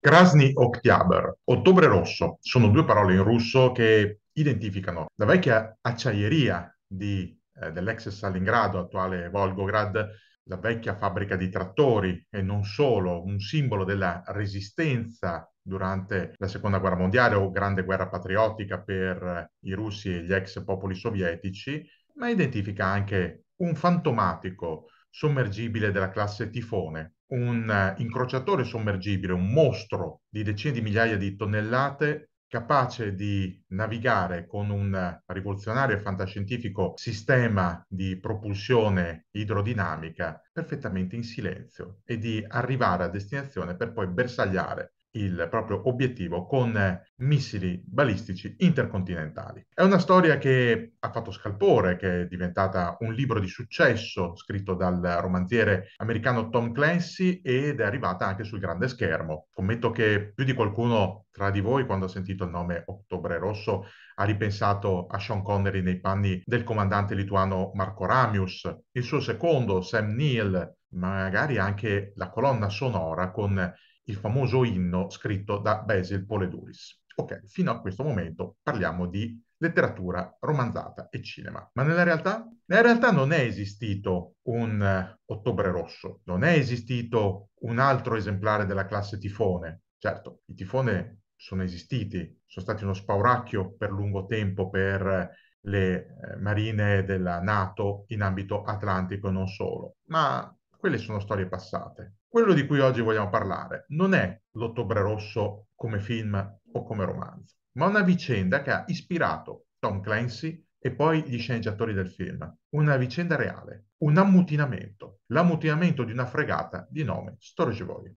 Krasny Oktyabr, ottobre rosso, sono due parole in russo che identificano la vecchia acciaieria di, eh, dell'ex Stalingrado, attuale Volgograd, la vecchia fabbrica di trattori e non solo, un simbolo della resistenza durante la seconda guerra mondiale o grande guerra patriottica per eh, i russi e gli ex popoli sovietici, ma identifica anche un fantomatico sommergibile della classe tifone, un incrociatore sommergibile, un mostro di decine di migliaia di tonnellate capace di navigare con un rivoluzionario e fantascientifico sistema di propulsione idrodinamica perfettamente in silenzio e di arrivare a destinazione per poi bersagliare il proprio obiettivo con eh, missili balistici intercontinentali. È una storia che ha fatto scalpore, che è diventata un libro di successo scritto dal romanziere americano Tom Clancy ed è arrivata anche sul grande schermo. Commetto che più di qualcuno tra di voi, quando ha sentito il nome Ottobre Rosso, ha ripensato a Sean Connery nei panni del comandante lituano Marco Ramius, il suo secondo Sam Neill, magari anche la colonna sonora con il famoso inno scritto da Basil Poleduris. Ok, fino a questo momento parliamo di letteratura romanzata e cinema. Ma nella realtà? Nella realtà non è esistito un eh, Ottobre Rosso, non è esistito un altro esemplare della classe tifone. Certo, i tifone sono esistiti, sono stati uno spauracchio per lungo tempo per eh, le eh, marine della Nato in ambito atlantico e non solo, ma quelle sono storie passate. Quello di cui oggi vogliamo parlare non è l'Ottobre Rosso come film o come romanzo, ma una vicenda che ha ispirato Tom Clancy e poi gli sceneggiatori del film. Una vicenda reale, un ammutinamento, l'ammutinamento di una fregata di nome Storage Storgevoi.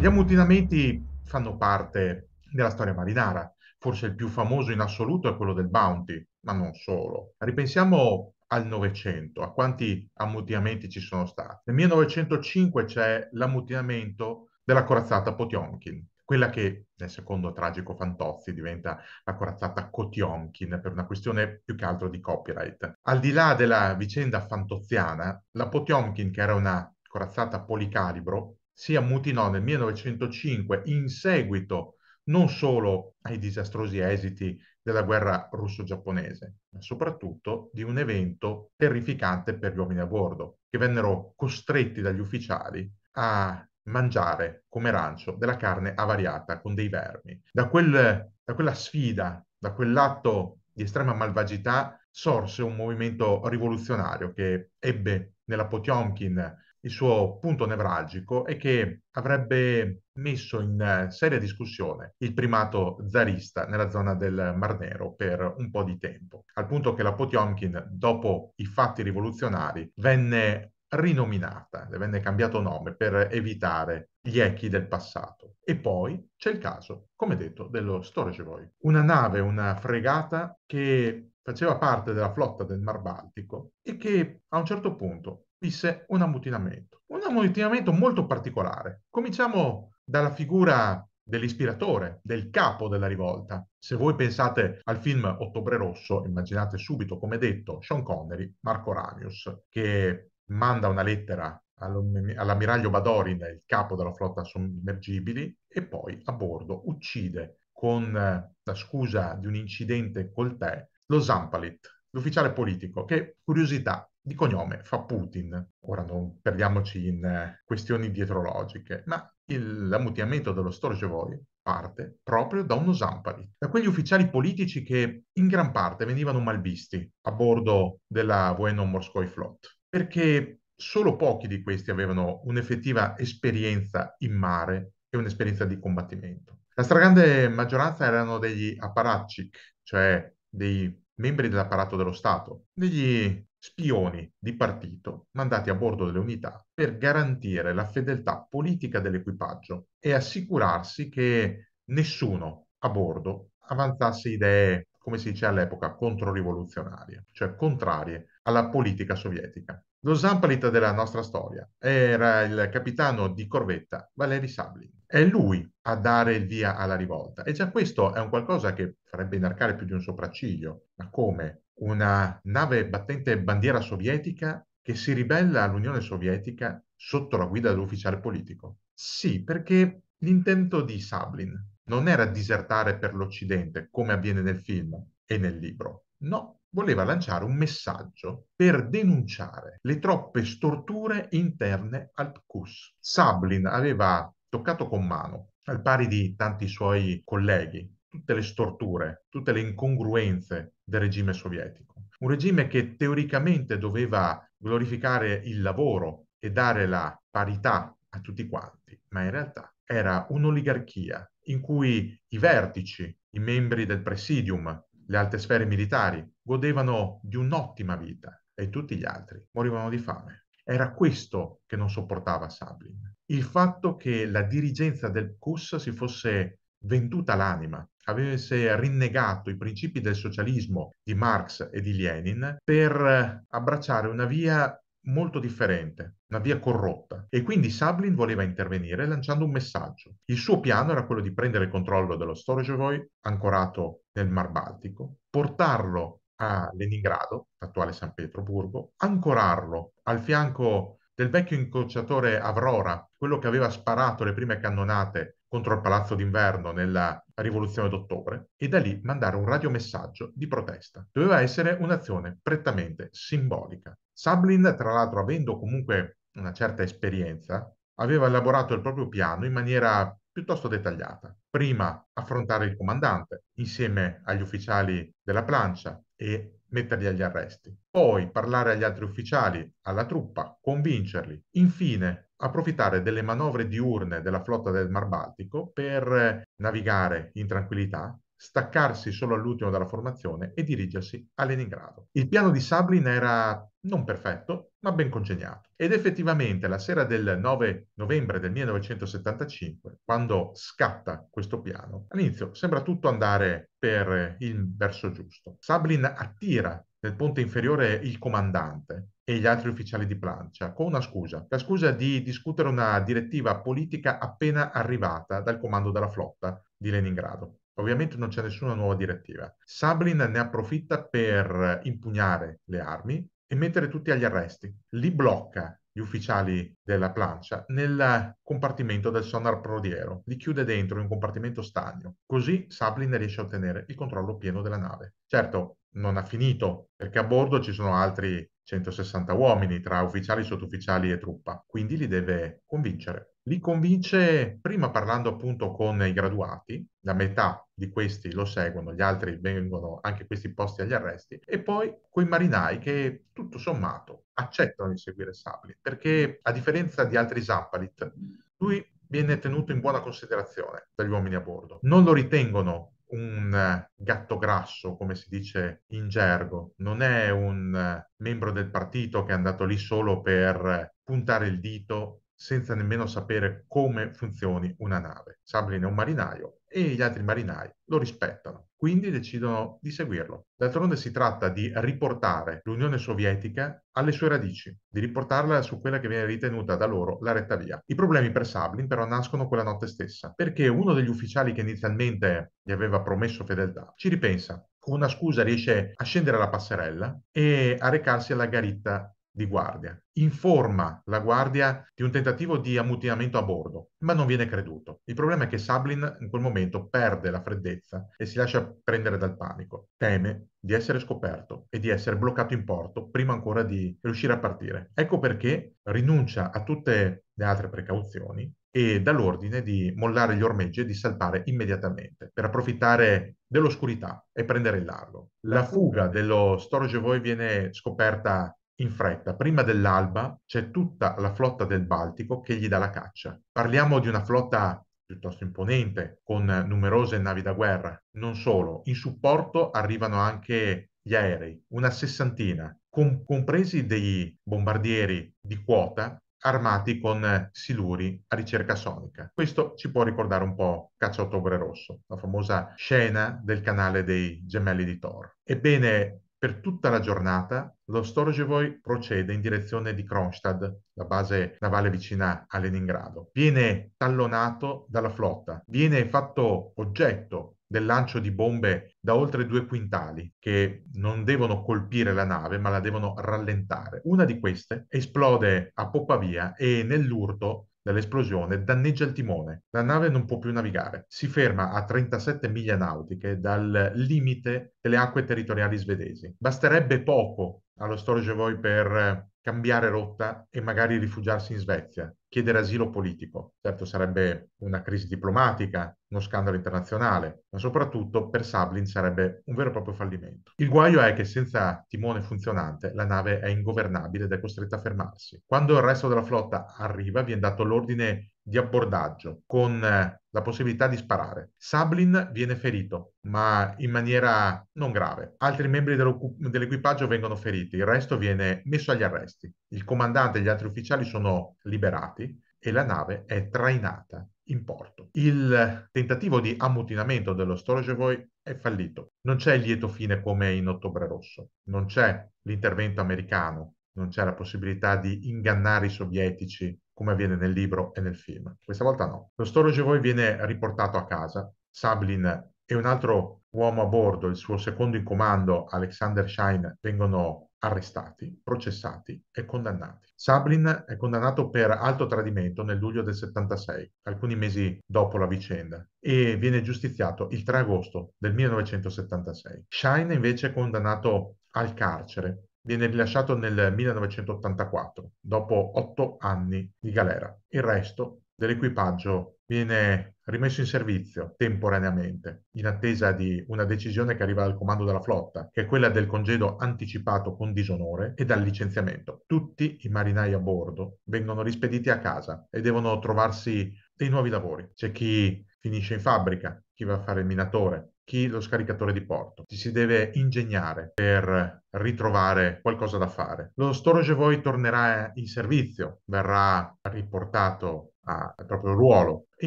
Gli ammutinamenti fanno parte della storia marinara. Forse il più famoso in assoluto è quello del Bounty, ma non solo. Ripensiamo al Novecento, a quanti ammutinamenti ci sono stati. Nel 1905 c'è l'ammutinamento della corazzata Potionkin, quella che nel secondo tragico Fantozzi diventa la corazzata Kotionkin per una questione più che altro di copyright. Al di là della vicenda fantoziana, la Potionkin, che era una corazzata policalibro, si ammutinò nel 1905 in seguito non solo ai disastrosi esiti della guerra russo-giapponese, ma soprattutto di un evento terrificante per gli uomini a bordo, che vennero costretti dagli ufficiali a mangiare come rancio della carne avariata con dei vermi. Da, quel, da quella sfida, da quell'atto di estrema malvagità, sorse un movimento rivoluzionario che ebbe nella Potionkin il suo punto nevralgico è che avrebbe messo in eh, seria discussione il primato zarista nella zona del Mar Nero per un po' di tempo, al punto che la Potiomkin, dopo i fatti rivoluzionari, venne rinominata, le venne cambiato nome per evitare gli echi del passato. E poi c'è il caso, come detto, dello Storgevoi, una nave, una fregata che faceva parte della flotta del Mar Baltico e che a un certo punto visse un ammutinamento. Un ammutinamento molto particolare. Cominciamo dalla figura dell'ispiratore, del capo della rivolta. Se voi pensate al film Ottobre Rosso, immaginate subito, come detto, Sean Connery, Marco Ramius, che manda una lettera all'ammiraglio Badorin, il capo della flotta sommergibili, e poi a bordo uccide con eh, la scusa di un incidente col tè lo Zampalit, l'ufficiale politico, che, curiosità, di cognome fa Putin. Ora non perdiamoci in eh, questioni dietrologiche, ma il, l'ammutinamento dello Storgevoi parte proprio da uno Zampari, da quegli ufficiali politici che in gran parte venivano malvisti a bordo della Bueno Morskoi Flot, perché solo pochi di questi avevano un'effettiva esperienza in mare e un'esperienza di combattimento. La stragrande maggioranza erano degli apparatchik, cioè dei membri dell'apparato dello Stato, degli spioni di partito mandati a bordo delle unità per garantire la fedeltà politica dell'equipaggio e assicurarsi che nessuno a bordo avanzasse idee, come si dice all'epoca, controrivoluzionarie, cioè contrarie alla politica sovietica. Lo Zampalit della nostra storia era il capitano di corvetta Valery Sablin. È lui a dare il via alla rivolta e già questo è un qualcosa che farebbe inarcare più di un sopracciglio. Ma come? una nave battente bandiera sovietica che si ribella all'Unione Sovietica sotto la guida dell'ufficiale politico. Sì, perché l'intento di Sablin non era disertare per l'Occidente, come avviene nel film e nel libro. No, voleva lanciare un messaggio per denunciare le troppe storture interne al PQS. Sablin aveva toccato con mano, al pari di tanti suoi colleghi, tutte le storture, tutte le incongruenze del regime sovietico. Un regime che teoricamente doveva glorificare il lavoro e dare la parità a tutti quanti, ma in realtà era un'oligarchia in cui i vertici, i membri del presidium, le alte sfere militari godevano di un'ottima vita e tutti gli altri morivano di fame. Era questo che non sopportava Sablin. Il fatto che la dirigenza del CUS si fosse venduta l'anima, avesse rinnegato i principi del socialismo di Marx e di Lenin per eh, abbracciare una via molto differente, una via corrotta. E quindi Sablin voleva intervenire lanciando un messaggio. Il suo piano era quello di prendere il controllo dello Storjevoj ancorato nel Mar Baltico, portarlo a Leningrado, attuale San Pietroburgo, ancorarlo al fianco del vecchio incrociatore Avrora, quello che aveva sparato le prime cannonate contro il Palazzo d'Inverno nella rivoluzione d'ottobre e da lì mandare un radiomessaggio di protesta. Doveva essere un'azione prettamente simbolica. Sablin, tra l'altro, avendo comunque una certa esperienza, aveva elaborato il proprio piano in maniera piuttosto dettagliata. Prima affrontare il comandante insieme agli ufficiali della plancia e metterli agli arresti. Poi parlare agli altri ufficiali, alla truppa, convincerli. Infine approfittare delle manovre diurne della flotta del Mar Baltico per eh, navigare in tranquillità, staccarsi solo all'ultimo dalla formazione e dirigersi a Leningrado. Il piano di Sablin era non perfetto, ma ben congegnato. Ed effettivamente la sera del 9 novembre del 1975, quando scatta questo piano, all'inizio sembra tutto andare per il verso giusto. Sablin attira nel ponte inferiore il comandante, e gli altri ufficiali di plancia, con una scusa, la scusa di discutere una direttiva politica appena arrivata dal comando della flotta di Leningrado. Ovviamente non c'è nessuna nuova direttiva. Sablin ne approfitta per impugnare le armi e mettere tutti agli arresti. Li blocca gli ufficiali della plancia nel compartimento del sonar prodiero, li chiude dentro in un compartimento stagno. Così Sablin riesce a ottenere il controllo pieno della nave. Certo, non ha finito, perché a bordo ci sono altri 160 uomini tra ufficiali, sottufficiali e truppa, quindi li deve convincere. Li convince prima parlando appunto con i graduati, la metà di questi lo seguono, gli altri vengono anche questi posti agli arresti, e poi quei marinai che tutto sommato accettano di seguire Sabli, perché a differenza di altri Zappalit, lui viene tenuto in buona considerazione dagli uomini a bordo. Non lo ritengono un gatto grasso, come si dice in gergo, non è un membro del partito che è andato lì solo per puntare il dito senza nemmeno sapere come funzioni una nave. Sablin è un marinaio e gli altri marinai lo rispettano, quindi decidono di seguirlo. D'altronde si tratta di riportare l'Unione Sovietica alle sue radici, di riportarla su quella che viene ritenuta da loro la retta via. I problemi per Sablin però nascono quella notte stessa, perché uno degli ufficiali che inizialmente gli aveva promesso fedeltà ci ripensa. Con una scusa riesce a scendere la passerella e a recarsi alla garitta di guardia. Informa la guardia di un tentativo di ammutinamento a bordo, ma non viene creduto. Il problema è che Sablin in quel momento perde la freddezza e si lascia prendere dal panico. Teme di essere scoperto e di essere bloccato in porto prima ancora di riuscire a partire. Ecco perché rinuncia a tutte le altre precauzioni e dà l'ordine di mollare gli ormeggi e di salpare immediatamente per approfittare dell'oscurità e prendere il largo. La fuga dello Storgevoi viene scoperta in fretta, prima dell'alba, c'è tutta la flotta del Baltico che gli dà la caccia. Parliamo di una flotta piuttosto imponente, con numerose navi da guerra. Non solo, in supporto arrivano anche gli aerei, una sessantina, com- compresi dei bombardieri di quota armati con siluri a ricerca sonica. Questo ci può ricordare un po' Caccia Ottobre Rosso, la famosa scena del canale dei gemelli di Thor. Ebbene, per tutta la giornata lo Storgevoi procede in direzione di Kronstadt, la base navale vicina a Leningrado. Viene tallonato dalla flotta, viene fatto oggetto del lancio di bombe da oltre due quintali che non devono colpire la nave ma la devono rallentare. Una di queste esplode a poppa via e nell'urto dell'esplosione danneggia il timone. La nave non può più navigare. Si ferma a 37 miglia nautiche dal limite delle acque territoriali svedesi. Basterebbe poco allo storage Voi per eh, cambiare rotta e magari rifugiarsi in Svezia, chiedere asilo politico. Certo sarebbe una crisi diplomatica, uno scandalo internazionale, ma soprattutto per Sablin sarebbe un vero e proprio fallimento. Il guaio è che senza timone funzionante la nave è ingovernabile ed è costretta a fermarsi. Quando il resto della flotta arriva viene dato l'ordine di abbordaggio con eh, la possibilità di sparare. Sablin viene ferito, ma in maniera non grave. Altri membri dell'equipaggio vengono feriti, il resto viene messo agli arresti. Il comandante e gli altri ufficiali sono liberati e la nave è trainata in porto. Il tentativo di ammutinamento dello Storojevoi è fallito. Non c'è il lieto fine come in Ottobre Rosso, non c'è l'intervento americano, non c'è la possibilità di ingannare i sovietici come avviene nel libro e nel film. Questa volta no. Lo storage Storogevoi viene riportato a casa. Sablin e un altro uomo a bordo, il suo secondo in comando, Alexander Shine, vengono arrestati, processati e condannati. Sablin è condannato per alto tradimento nel luglio del 76, alcuni mesi dopo la vicenda, e viene giustiziato il 3 agosto del 1976. Shine invece è condannato al carcere Viene rilasciato nel 1984, dopo otto anni di galera. Il resto dell'equipaggio viene rimesso in servizio temporaneamente, in attesa di una decisione che arriva dal comando della flotta, che è quella del congedo anticipato con disonore e dal licenziamento. Tutti i marinai a bordo vengono rispediti a casa e devono trovarsi dei nuovi lavori. C'è chi finisce in fabbrica, chi va a fare il minatore, chi lo scaricatore di porto. Ci si deve ingegnare per ritrovare qualcosa da fare. Lo storage void tornerà in servizio, verrà riportato al proprio ruolo e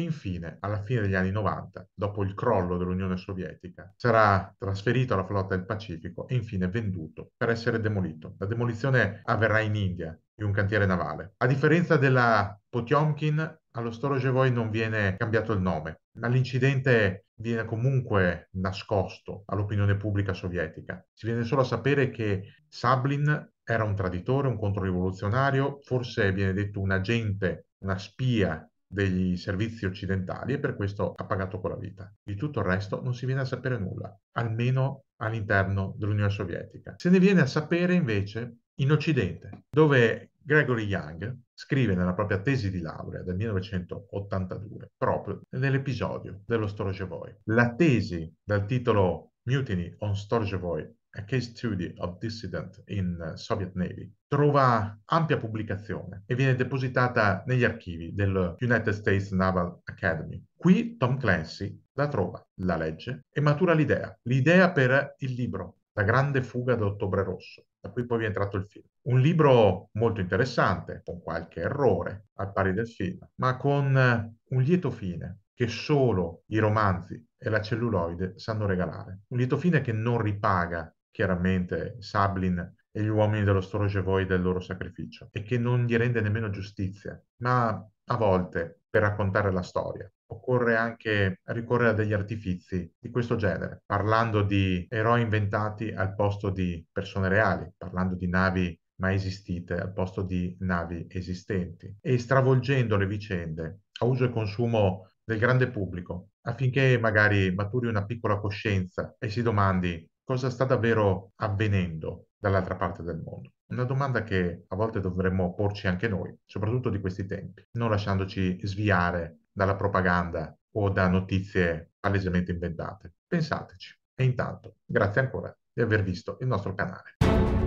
infine, alla fine degli anni 90, dopo il crollo dell'Unione Sovietica, sarà trasferito alla flotta del Pacifico e infine venduto per essere demolito. La demolizione avverrà in India, in un cantiere navale. A differenza della Potiomkin, allo Storogevoi non viene cambiato il nome, ma l'incidente viene comunque nascosto all'opinione pubblica sovietica. Si viene solo a sapere che Sablin era un traditore, un controrivoluzionario, forse viene detto un agente, una spia degli servizi occidentali e per questo ha pagato con la vita. Di tutto il resto non si viene a sapere nulla, almeno all'interno dell'Unione Sovietica. Se ne viene a sapere invece in Occidente, dove Gregory Young scrive nella propria tesi di laurea del 1982 proprio nell'episodio dello Storgevoi. La tesi dal titolo Mutiny on Storgevoi, a case study of dissident in Soviet Navy, trova ampia pubblicazione e viene depositata negli archivi del United States Naval Academy. Qui Tom Clancy la trova, la legge e matura l'idea, l'idea per il libro La grande fuga d'ottobre rosso, da cui poi vi è entrato il film. Un libro molto interessante, con qualche errore al pari del film, ma con eh, un lieto fine che solo i romanzi e la celluloide sanno regalare. Un lieto fine che non ripaga chiaramente Sablin e gli uomini dello Storogevoi del loro sacrificio e che non gli rende nemmeno giustizia, ma a volte per raccontare la storia occorre anche ricorrere a degli artifizi di questo genere, parlando di eroi inventati al posto di persone reali, parlando di navi mai esistite al posto di navi esistenti e stravolgendo le vicende a uso e consumo del grande pubblico affinché magari maturi una piccola coscienza e si domandi cosa sta davvero avvenendo dall'altra parte del mondo. Una domanda che a volte dovremmo porci anche noi, soprattutto di questi tempi, non lasciandoci sviare dalla propaganda o da notizie palesemente inventate. Pensateci. E intanto, grazie ancora di aver visto il nostro canale.